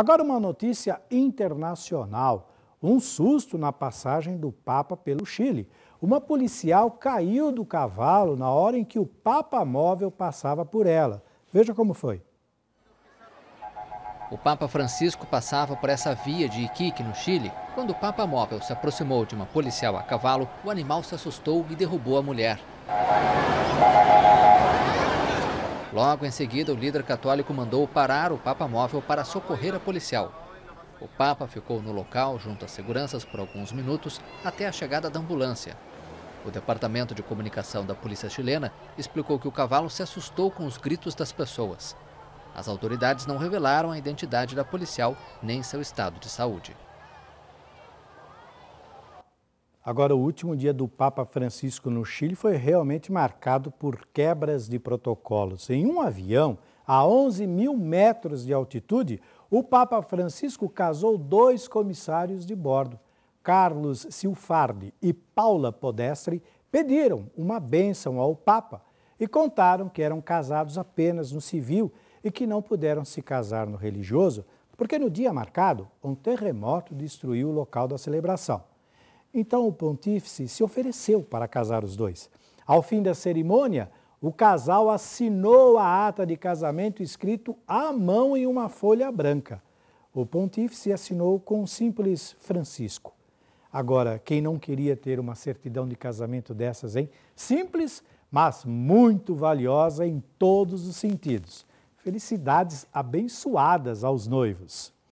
Agora, uma notícia internacional: um susto na passagem do Papa pelo Chile. Uma policial caiu do cavalo na hora em que o Papa móvel passava por ela. Veja como foi. O Papa Francisco passava por essa via de Iquique, no Chile. Quando o Papa móvel se aproximou de uma policial a cavalo, o animal se assustou e derrubou a mulher. Logo em seguida, o líder católico mandou parar o Papa Móvel para socorrer a policial. O Papa ficou no local junto às seguranças por alguns minutos até a chegada da ambulância. O Departamento de Comunicação da Polícia Chilena explicou que o cavalo se assustou com os gritos das pessoas. As autoridades não revelaram a identidade da policial nem seu estado de saúde. Agora, o último dia do Papa Francisco no Chile foi realmente marcado por quebras de protocolos. Em um avião, a 11 mil metros de altitude, o Papa Francisco casou dois comissários de bordo. Carlos Silfardi e Paula Podestre pediram uma bênção ao Papa e contaram que eram casados apenas no civil e que não puderam se casar no religioso, porque no dia marcado, um terremoto destruiu o local da celebração. Então o pontífice se ofereceu para casar os dois. Ao fim da cerimônia, o casal assinou a ata de casamento escrito à mão em uma folha branca. O pontífice assinou com o simples Francisco. Agora, quem não queria ter uma certidão de casamento dessas, hein? Simples, mas muito valiosa em todos os sentidos. Felicidades abençoadas aos noivos.